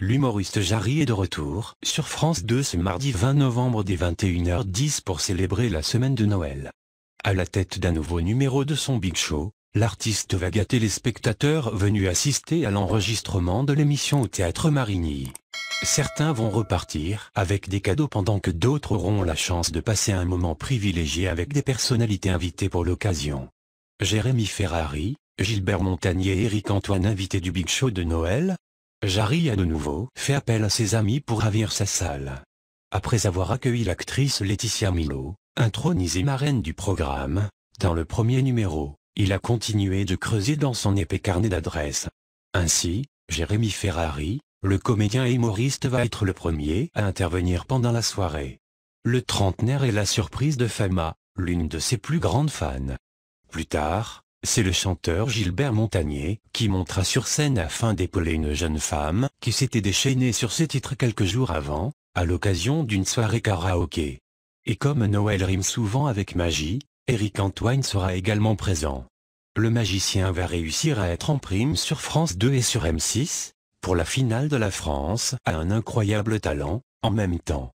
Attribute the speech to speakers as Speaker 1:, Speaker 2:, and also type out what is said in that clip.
Speaker 1: L'humoriste Jarry est de retour sur France 2 ce mardi 20 novembre dès 21h10 pour célébrer la semaine de Noël. À la tête d'un nouveau numéro de son Big Show, l'artiste va gâter les spectateurs venus assister à l'enregistrement de l'émission au Théâtre Marigny. Certains vont repartir avec des cadeaux pendant que d'autres auront la chance de passer un moment privilégié avec des personnalités invitées pour l'occasion. Jérémy Ferrari, Gilbert Montagnier et Eric Antoine invités du Big Show de Noël, Jarry a de nouveau fait appel à ses amis pour ravir sa salle. Après avoir accueilli l'actrice Laetitia Milo, intronisée marraine du programme, dans le premier numéro, il a continué de creuser dans son épais carnet d'adresses. Ainsi, Jérémy Ferrari, le comédien et humoriste va être le premier à intervenir pendant la soirée. Le trentenaire est la surprise de Fama, l'une de ses plus grandes fans. Plus tard, c'est le chanteur Gilbert Montagnier, qui montra sur scène afin d'épauler une jeune femme, qui s'était déchaînée sur ses titres quelques jours avant, à l'occasion d'une soirée karaoké. Et comme Noël rime souvent avec magie, Eric Antoine sera également présent. Le magicien va réussir à être en prime sur France 2 et sur M6, pour la finale de la France à un incroyable talent, en même temps.